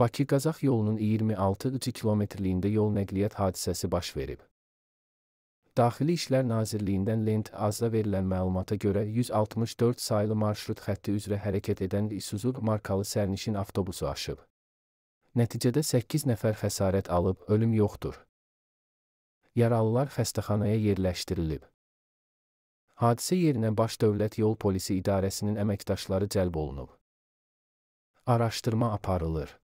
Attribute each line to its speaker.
Speaker 1: Bakı-Qazax yolunun 26-cı kilometrliyində yol nəqliyyat hadisəsi baş verib. Daxili İşlər Nazirliyindən Lent azda verilən məlumata görə 164 saylı marşrut xətti üzrə hərəkət edən Isuzu markalı sərnişin avtobusu aşıb. Nəticədə 8 nəfər xəsarət alıb, ölüm yoxdur. Yaralılar xəstəxanaya yerləşdirilib. Hadisə yerinə Baş Dövlət Yol Polisi İdarəsinin əməkdaşları cəlb olunub. Araşdırma aparılır.